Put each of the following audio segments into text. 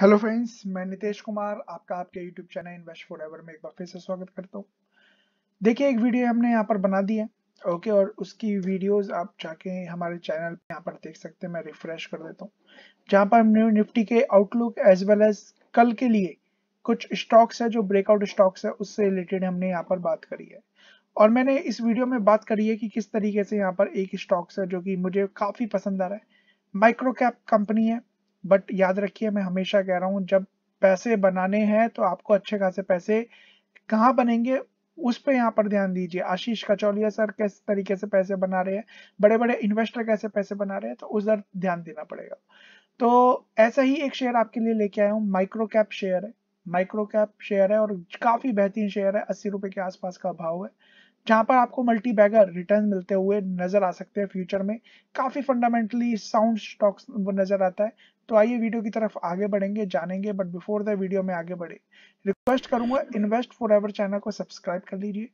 hello friends मैं नितेश कुमार आपका आपके YouTube channel invest forever में एक बार फिर से स्वागत करता हूँ देखिए एक वीडियो हमने यहाँ पर बना दी है ओके और उसकी वीडियोस आप जाके हमारे चैनल पे यहाँ पर देख सकते हैं मैं रिफ्रेश कर देता हूँ जहाँ पर न्यू निफ्टी के आउटलुक एज वेल एज कल के लिए कुछ स्टॉक्स है जो ब्रेकआउट स्टॉक्स है उससे रिलेटेड हमने यहाँ पर बात करी है और मैंने इस वीडियो में बात करी है कि किस तरीके से यहाँ पर एक स्टॉक्स है जो कि मुझे काफ़ी पसंद आ रहा है माइक्रो कैप कंपनी है बट याद रखिए मैं हमेशा कह रहा हूँ जब पैसे बनाने हैं तो आपको अच्छे खासे पैसे कहाँ बनेंगे उस पर यहाँ पर ध्यान दीजिए आशीष कचौलिया सर किस तरीके से पैसे बना रहे हैं बड़े बड़े इन्वेस्टर कैसे पैसे बना रहे हैं तो उधर ध्यान देना पड़ेगा तो ऐसा ही एक शेयर आपके लिए लेके आया हूँ माइक्रो कैप शेयर है माइक्रो कैप शेयर है और काफी बेहतरीन शेयर है अस्सी रुपए के आसपास का भाव है जहां पर आपको मल्टी बैगर रिटर्न मिलते हुए नजर आ सकते हैं फ्यूचर में काफी फंडामेंटली साउंड स्टॉक्स वो नजर आता है तो आइए वीडियो की तरफ आगे बढ़ेंगे जानेंगे बट बिफोर द वीडियो में आगे बढ़े रिक्वेस्ट करूंगा इन्वेस्ट फॉर एवर चैनल को सब्सक्राइब कर लीजिए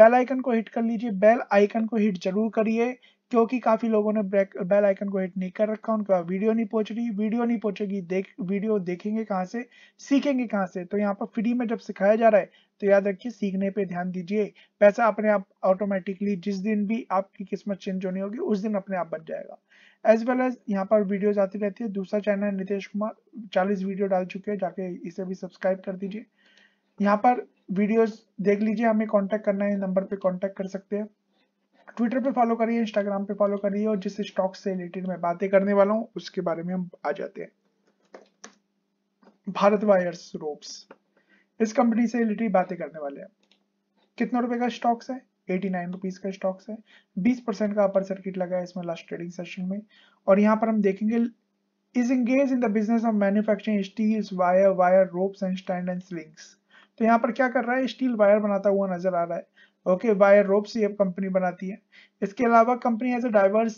बेल आइकन को हिट कर लीजिए बेल आइकन को हिट जरूर करिए क्योंकि काफ़ी लोगों ने ब्रेक बेल आइकन को हिट नहीं कर रखा उनके पास वीडियो नहीं पहुंच रही वीडियो नहीं पहुंचेगी देख वीडियो देखेंगे कहाँ से सीखेंगे कहाँ से तो यहाँ पर फ्री में जब सिखाया जा रहा है तो याद रखिए सीखने पे ध्यान दीजिए पैसा अपने आप ऑटोमेटिकली जिस दिन भी आपकी किस्मत चेंज होनी होगी उस दिन अपने आप बन जाएगा एज वेल एज यहाँ पर वीडियोज आती रहती है दूसरा चैनल है नितेश कुमार चालीस वीडियो डाल चुके हैं जाके इसे भी सब्सक्राइब कर दीजिए यहाँ पर वीडियोज देख लीजिए हमें कॉन्टेक्ट करना है नंबर पे कॉन्टेक्ट कर सकते हैं ट्विटर पे फॉलो करिए इंस्टाग्राम पे फॉलो करिए और जिस स्टॉक से रिलेटेड मैं बातें करने वाला हूँ उसके बारे में हम आ जाते हैं भारत वायर्स रोप्स इस कंपनी से रिलेटेड बातें करने वाले हैं कितना रुपए का स्टॉक्स है एटी नाइन रुपीज का स्टॉक्स है बीस परसेंट का अपर सर्किट लगा है इसमें लास्ट ट्रेडिंग सेशन में और यहाँ पर हम देखेंगे is engage in the business of manufacturing steels wire wire ropes and stand and slings तो यहाँ पर क्या कर रहा है स्टील वायर बनाता हुआ नजर आ रहा है ओके वायर रोप से कंपनी बनाती है इसके अलावा company has a diverse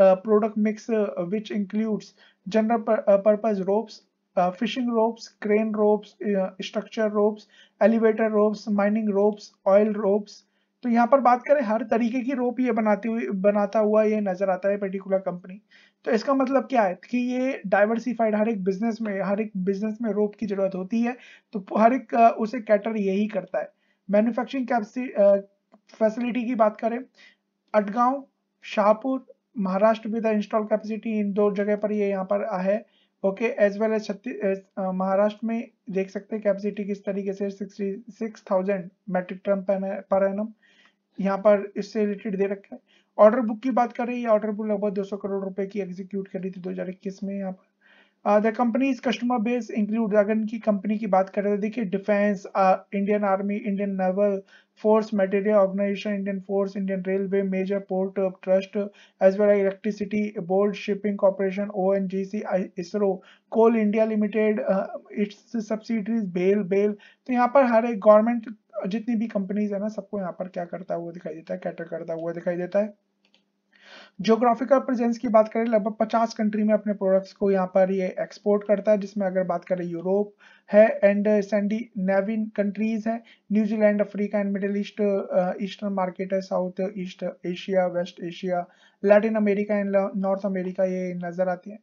product mix which includes general purpose ropes fishing ropes crane ropes structure ropes elevator ropes mining ropes oil ropes तो यहाँ पर बात करें हर तरीके की रोप ये बनाती हुई बनाता हुआ ये नजर आता है पर्टिकुलर कंपनी तो इसका मतलब क्या है कि ये डाइवर्सिफाइड हर एक बिजनेस में हर एक बिजनेस में रोप की जरूरत होती है तो हर एक उसे कैटर यही करता है मैन्युफैक्चरिंग फैसिलिटी की बात करें Atgaon Shahpur Maharashtra with install capacity in दो जगह पर ये यहाँ पर है ओके एज वेल एज छत्तीस महाराष्ट्र में देख सकते हैं कैपेसिटी किस तरीके से sixty six thousand metric ton per annum यहाँ पर इससे रिलेटेड दे रखा है ऑर्डर बुक की बात करें ये ऑर्डर बुक लगभग 200 करोड़ रुपए की एग्जीक्यूट करी थी 2021 में यहाँ पर the is customer base include अगर इनकी कंपनी की बात करें तो देखिए defence Indian army Indian naval force material organisation Indian force Indian railway major port trust as well electricity board shipping corporation O N G C ISRO coal India limited its subsidiaries BEL BEL तो यहाँ पर हर एक government जितनी भी companies है ना सबको यहाँ पर क्या करता हुआ दिखाई देता है कैटर करता हुआ दिखाई देता है जोग्राफिकल प्रेजेंस की बात करें लगभग 50 कंट्री में अपने प्रोडक्ट्स को यहाँ पर ये एक्सपोर्ट करता है जिसमें अगर बात करें यूरोप है एंड सैंडी नेविन कंट्रीज हैं New Zealand Africa and middle east eastern market है south east Asia west Asia Latin America and north America ये नज़र आती है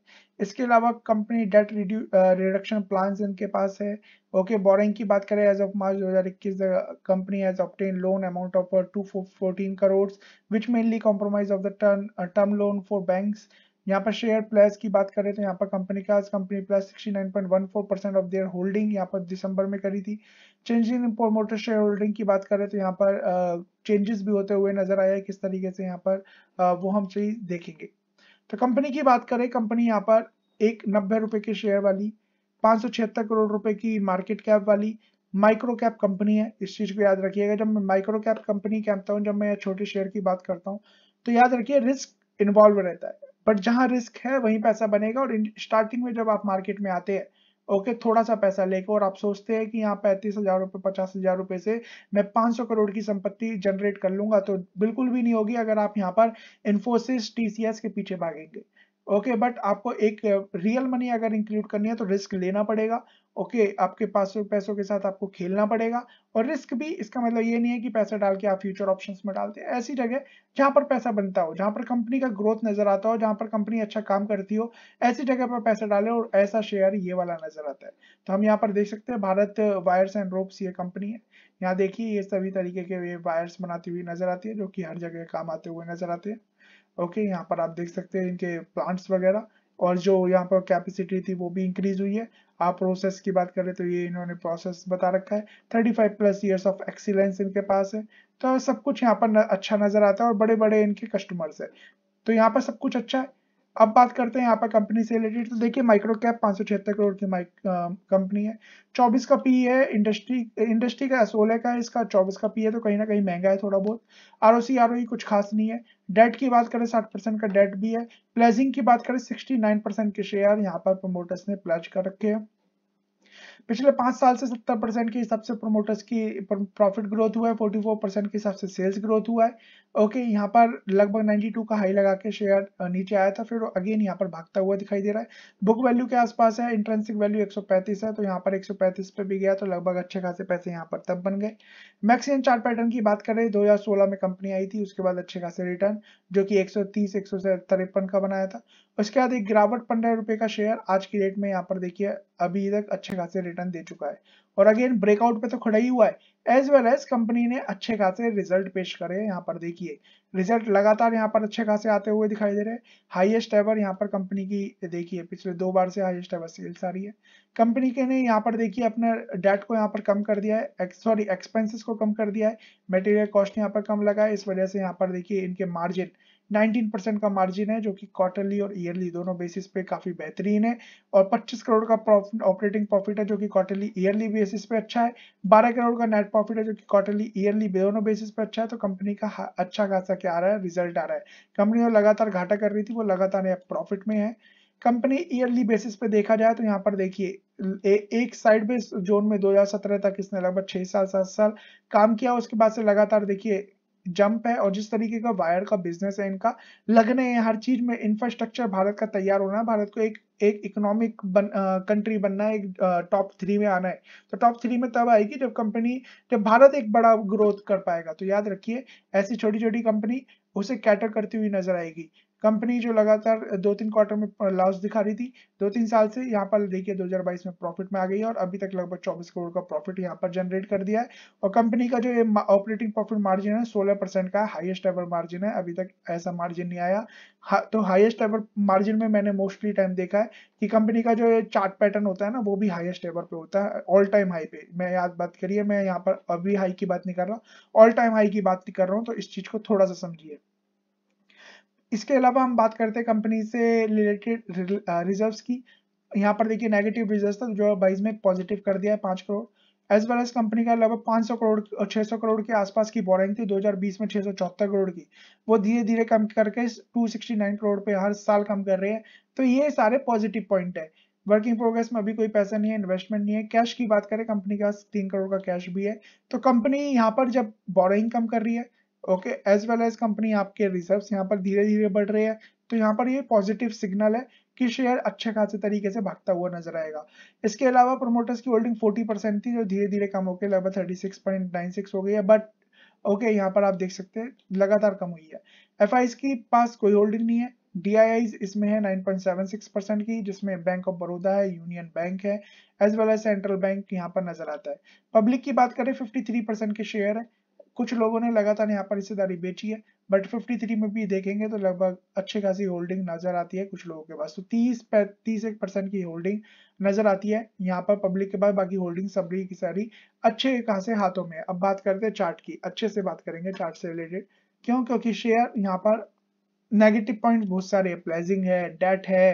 इसके अलावा कंपनी डेट रिडक्शन प्लान इनके पास है ओके okay, बोरिंग की बात करें as of March 2021 the company has obtain loan amount of two fourteen crore which mainly compromise of the term loan for banks यहाँ पर शेयर प्लस की बात करें तो यहाँ पर कंपनी का company plus 69.14 percent of their holding यहाँ पर दिसंबर में करी थी change in promoter share holding की बात करें तो यहाँ पर चेंजेस uh, भी होते हुए नजर आया किस तरीके से यहाँ पर uh, वो हम चीज देखेंगे तो कंपनी की बात करें कंपनी यहाँ पर एक नब्बे रुपए के शेयर वाली छिहत्तर करोड़ रुपए की मार्केट कैप वाली माइक्रो कैप कंपनी है इस चीज को याद रखिएगा जब मैं माइक्रो कैप कंपनी कहता हूँ जब मैं छोटे शेयर की बात करता हूँ तो याद रखिए रिस्क इन्वॉल्व रहता है बट जहां रिस्क है वहीं पैसा बनेगा और स्टार्टिंग में जब आप मार्केट में आते हैं ओके okay, थोड़ा सा पैसा लेके और आप सोचते हैं कि यहाँ पैंतीस हजार रुपये पचास हजार रुपये से मैं पाँच सौ करोड़ की संपत्ति जनरेट कर लूंगा तो बिल्कुल भी नहीं होगी अगर आप यहाँ पर इन्फोसिस टीसीएस के पीछे भागेंगे ओके okay, बट आपको एक रियल मनी अगर इंक्लूड करनी है तो रिस्क लेना पड़ेगा ओके okay, आपके पास पैसों के साथ आपको खेलना पड़ेगा और रिस्क भी इसका मतलब ये नहीं है कि पैसा डाल के आप फ्यूचर ऑप्शन में डालते हैं ऐसी जगह जहां पर पैसा बनता हो जहां पर कंपनी का ग्रोथ नजर आता हो जहां पर कंपनी अच्छा काम करती हो ऐसी जगह पर पैसा डाले और ऐसा शेयर ये वाला नजर आता है तो हम यहाँ पर देख सकते हैं भारत वायर्स एंड रोप्स ये कंपनी है यहाँ देखिए ये सभी तरीके के ये वायर्स बनाती हुई नजर आती है जो कि हर जगह काम आते हुए नजर आते हैं ओके यहाँ पर आप देख सकते हैं इनके प्लांट्स वगैरह और जो यहाँ पर कैपेसिटी थी वो भी इंक्रीज हुई है आप प्रोसेस की बात करें तो ये इन्होंने प्रोसेस बता रखा है 35 प्लस इयर्स ऑफ एक्सीलेंस इनके पास है तो सब कुछ यहाँ पर न, अच्छा नजर आता है और बड़े बड़े इनके कस्टमर्स है तो यहाँ पर सब कुछ अच्छा है अब बात करते हैं यहाँ पर कंपनी से रिलेटेड तो देखिए माइक्रो कैप पाँच करोड़ की कंपनी है 24 का पी e है इंडस्ट्री इंडस्ट्री का सोलह का है इसका 24 का पी e है तो कहीं ना कहीं महंगा है थोड़ा बहुत R O C R O कुछ खास नहीं है डेट की बात करें 60 परसेंट का डेट भी है प्लेजिंग की बात करें 69 परसेंट के शेयर यहाँ पर प्रमोटर्स ने प्लेज कर रखे हैं पिछले पांच साल से सत्तर परसेंट के हिसाब से प्रोमोटर्स की प्रॉफिट ग्रोथ हुआ है फोर्टी फोर परसेंट के हिसाब से सेल्स ग्रोथ हुआ है ओके यहाँ पर लगभग नाइन्टी टू का हाई लगा के शेयर नीचे आया था फिर अगेन यहाँ पर भागता हुआ दिखाई दे रहा है बुक वैल्यू के आसपास है इंट्रेंसिक वैल्यू एक सौ पैंतीस है तो यहाँ पर एक सौ पैंतीस पे भी गया तो लगभग अच्छे खासे पैसे यहाँ पर तब बन गए मैक्सिमम चार्ट पैटर्न की बात करें दो हजार सोलह में कंपनी आई थी उसके बाद अच्छे खासे रिटर्न जो की एक सौ तीस एक सौ का बनाया था उसके बाद एक गिरावट पंद्रह रुपए का शेयर आज की डेट में यहाँ पर देखिए अभी तक अच्छे खासे रिटर्न रिटर्न दे चुका है और अगेन ब्रेकआउट पे तो खड़ा ही हुआ है एज वेल एज कंपनी ने अच्छे खासे रिजल्ट पेश करे हैं यहाँ पर देखिए रिजल्ट लगातार यहाँ पर अच्छे खासे आते हुए दिखाई दे रहे हैं हाईएस्ट एवर यहाँ पर कंपनी की देखिए पिछले दो बार से हाईएस्ट एवर सेल्स आ रही है कंपनी के ने यहाँ पर देखिए अपने डेट को यहाँ पर कम कर दिया है सॉरी एक्सपेंसेस को कम कर दिया है मेटेरियल कॉस्ट यहाँ पर कम लगा है इस वजह से यहाँ पर देखिए इनके मार्जिन 19% का मार्जिन है जो कि क्वार्टरली और ईयरली दोनों बेसिस पे काफी बेहतरीन है और 25 करोड़ का प्रॉफिट ऑपरेटिंग प्रॉफिट है जो कि क्वार्टरली ईयरली बेसिस पे अच्छा है 12 करोड़ का नेट प्रॉफिट है जो कि क्वार्टरली ईयरली दोनों बेसिस पे अच्छा है तो कंपनी का अच्छा खासा क्या आ रहा है रिजल्ट आ रहा है कंपनी जो लगातार घाटा कर रही थी वो लगातार प्रॉफिट में है कंपनी ईयरली बेसिस पे देखा जाए तो यहाँ पर देखिए एक साइड बेस जोन में 2017 तक इसने लगभग छह साल सात साल काम किया उसके बाद से लगातार देखिए जंप है और जिस तरीके का वायर का बिजनेस है इनका लगने है हर चीज में इंफ्रास्ट्रक्चर भारत का तैयार होना है भारत को एक एक इकोनॉमिक बन, कंट्री बनना है एक टॉप थ्री में आना है तो टॉप थ्री में तब आएगी जब कंपनी जब भारत एक बड़ा ग्रोथ कर पाएगा तो याद रखिए ऐसी छोटी छोटी कंपनी उसे कैटर करती हुई नजर आएगी कंपनी जो लगातार दो तीन क्वार्टर में लॉस दिखा रही थी दो तीन साल से यहाँ पर देखिए 2022 में प्रॉफिट में आ गई है और अभी तक लगभग 24 करोड़ का प्रॉफिट यहाँ पर जनरेट कर दिया है और कंपनी का जो ये ऑपरेटिंग प्रॉफिट मार्जिन है 16 परसेंट का हाईएस्ट एवर मार्जिन है अभी तक ऐसा मार्जिन नहीं आया हा, तो हाईएस्ट एवर मार्जिन में मैंने मोस्टली टाइम देखा है कि कंपनी का जो चार्ट पैटर्न होता है ना वो भी हाईएस्ट एवर पे होता है ऑल टाइम हाई पे मैं याद बात करिए मैं यहाँ पर अभी हाई की बात नहीं कर रहा ऑल टाइम हाई की बात नहीं कर रहा हूँ तो इस चीज को थोड़ा सा समझिए इसके अलावा हम बात करते हैं कंपनी से रिलेटेड रिजर्व uh, की यहाँ पर देखिए नेगेटिव रिजर्व था जो बाईस में पॉजिटिव कर दिया है पाँच करोड़ एज वेल एज कंपनी का लगभग 500 करोड़ छह 600 करोड़ के आसपास की बोरिंग थी 2020 में चौहत्तर करोड़ की वो धीरे धीरे कम करके 269 करोड़ पे हर साल कम कर रहे हैं तो ये सारे पॉजिटिव पॉइंट है वर्किंग प्रोग्रेस में अभी कोई पैसा नहीं है इन्वेस्टमेंट नहीं है कैश की बात करें कंपनी का तीन करोड़ का कैश भी है तो कंपनी यहाँ पर जब बोरिंग कम कर रही है okay as well as company आपके रिजर्व यहाँ पर धीरे धीरे बढ़ रहे हैं तो यहाँ पर ये पॉजिटिव सिग्नल है कि शेयर अच्छे खासे तरीके से भागता हुआ नजर आएगा इसके अलावा प्रोमोटर्स की होल्डिंग 40 परसेंट थी जो धीरे धीरे कम होकर लगभग 36.96 हो गई है बट ओके okay, यहाँ पर आप देख सकते हैं लगातार कम हुई है एफ की पास कोई होल्डिंग नहीं है डी इसमें है 9.76 परसेंट की जिसमें बैंक ऑफ बड़ौदा है यूनियन बैंक है as well as central bank यहाँ पर नजर आता है पब्लिक की बात करें 53 परसेंट के शेयर है कुछ लोगों ने लगातार यहाँ पर हिस्सेदारी बेची है बट 53 में भी देखेंगे तो लगभग अच्छे खासी होल्डिंग नजर आती है कुछ लोगों के पास तो 30 तीस एक परसेंट की होल्डिंग नजर आती है यहाँ पर पब्लिक के पास बाकी होल्डिंग सबरी की सारी अच्छे खासे हाथों में अब बात करते हैं चार्ट की अच्छे से बात करेंगे चार्ट से रिलेटेड क्यों क्योंकि शेयर यहाँ पर नेगेटिव पॉइंट बहुत सारे प्लेजिंग है डेट है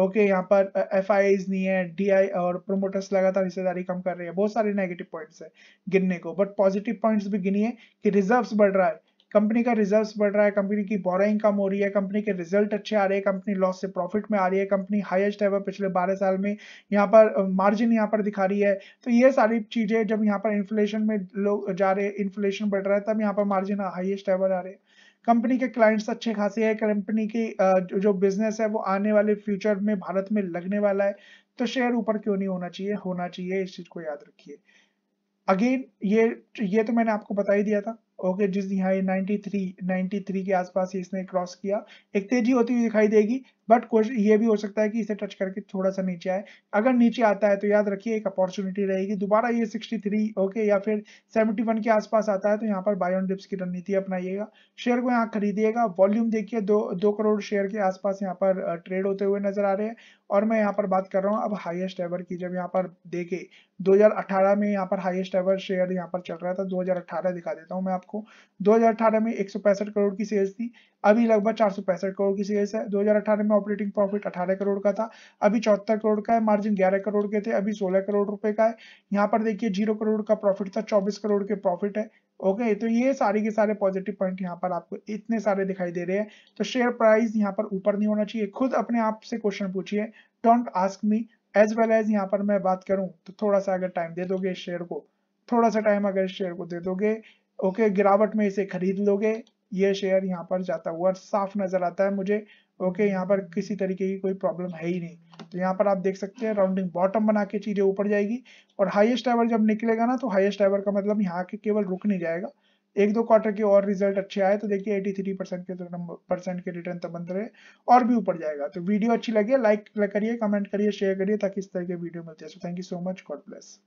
ओके यहाँ पर एफ नहीं है डी और प्रोमोटर्स लगातार हिस्सेदारी कम कर रहे हैं बहुत सारे नेगेटिव पॉइंट्स है गिनने को बट पॉजिटिव पॉइंट्स भी गिनी है कि रिजर्व बढ़ रहा है कंपनी का रिजर्व बढ़ रहा है कंपनी की बोराइंग कम हो रही है कंपनी के रिजल्ट अच्छे आ रहे हैं कंपनी लॉस से प्रॉफिट में आ रही है कंपनी हाईएस्ट एवर पिछले 12 साल में यहाँ पर मार्जिन यहाँ पर दिखा रही है तो ये सारी चीजें जब यहाँ पर इन्फ्लेशन में लोग जा रहे हैं इन्फ्लेशन बढ़ रहा है तब यहाँ पर मार्जिन हाइएस्ट एवर आ रहे हैं कंपनी के क्लाइंट्स अच्छे खासे हैं कंपनी की जो बिजनेस है वो आने वाले फ्यूचर में भारत में लगने वाला है तो शेयर ऊपर क्यों नहीं होना चाहिए होना चाहिए इस चीज को याद रखिए अगेन ये ये तो मैंने आपको बता ही दिया था ओके जिस दिखाई 93 93 के आसपास इसने क्रॉस किया एक तेजी होती हुई दिखाई देगी बट क्वेश्चन ये भी हो सकता है कि इसे टच करके थोड़ा सा नीचे आए अगर नीचे आता है तो याद रखिए एक अपॉर्चुनिटी रहेगी दोबारा ये 63 ओके या फिर 71 के आसपास आता है तो यहाँ पर बाय ऑन डिप्स की रणनीति अपनाइएगा शेयर को यहाँ खरीदिएगा वॉल्यूम देखिए दो दो करोड़ शेयर के आसपास यहाँ पर ट्रेड होते हुए नजर आ रहे हैं और मैं यहाँ पर बात कर रहा हूँ अब हाइएस्ट एवर की जब यहाँ पर देखे 2018 में यहाँ पर हाइएस्ट एवर शेयर यहाँ पर चल रहा था 2018 दिखा देता हूँ मैं आपको 2018 में एक करोड़ की सेल्स थी अभी लगभग चार सौ पैंसठ करोड़ की सेल्स है अठारह में ऑपरेटिंग प्रॉफिट अठारह करोड़ का था अभी चौहत्तर करोड़ का है मार्जिन ग्यारह करोड़ के थे अभी सोलह करोड़ रुपए का है यहाँ पर देखिए जीरो करोड़ का प्रॉफिट था चौबीस करोड़ के प्रॉफिट है ओके तो ये सारे के सारे पॉजिटिव पॉइंट यहाँ पर आपको इतने सारे दिखाई दे रहे हैं तो शेयर प्राइस यहाँ पर ऊपर नहीं होना चाहिए खुद अपने आप से क्वेश्चन पूछिए don't ask me as well as यहाँ पर मैं बात करूँ तो थोड़ा सा अगर टाइम दे दोगे शेयर को थोड़ा सा टाइम अगर शेयर को दे दोगे ओके okay, गिरावट में इसे खरीद लोगे ये शेयर यहाँ पर जाता हुआ साफ नजर आता है मुझे ओके यहाँ पर किसी तरीके की कोई प्रॉब्लम है ही नहीं तो यहाँ पर आप देख सकते हैं राउंडिंग बॉटम बना के चीजें ऊपर जाएगी और हाईएस्ट एवर जब निकलेगा ना तो हाईएस्ट एवर का मतलब यहाँ के केवल रुक नहीं जाएगा एक दो क्वार्टर के और रिजल्ट अच्छे आए तो देखिए 83 परसेंट के परसेंट तो के रिटर्न तब बनते रहे और भी ऊपर जाएगा तो वीडियो अच्छी लगे लाइक करिए कमेंट करिए शेयर करिए ताकि इस तरह के वीडियो मिलते हैं so thank you so much god bless